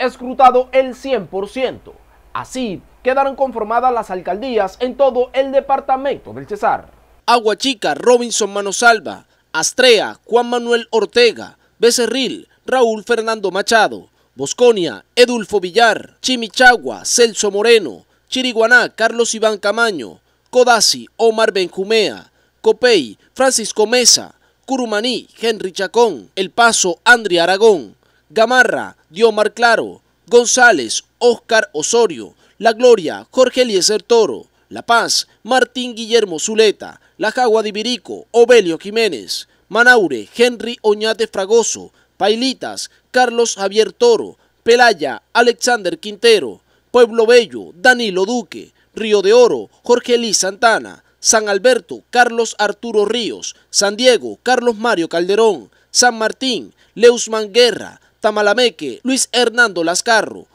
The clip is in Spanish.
escrutado el 100%. Así quedaron conformadas las alcaldías en todo el departamento del Cesar. Aguachica, Robinson Manosalva, Astrea, Juan Manuel Ortega, Becerril, Raúl Fernando Machado, Bosconia, Edulfo Villar, Chimichagua, Celso Moreno, Chiriguaná, Carlos Iván Camaño, Codazzi, Omar Benjumea, Copey, Francisco Mesa, Curumaní, Henry Chacón, El Paso, Andri Aragón, Gamarra, Diomar Claro, González, Óscar Osorio, La Gloria, Jorge Eliezer Toro, La Paz, Martín Guillermo Zuleta, La Jagua de Ibirico, Obelio Jiménez, Manaure, Henry Oñate Fragoso, Pailitas, Carlos Javier Toro, Pelaya, Alexander Quintero, Pueblo Bello, Danilo Duque, Río de Oro, Jorge Liz Santana, San Alberto, Carlos Arturo Ríos, San Diego, Carlos Mario Calderón, San Martín, Leusman Guerra, Tamalameque, Luis Hernando Lascarro.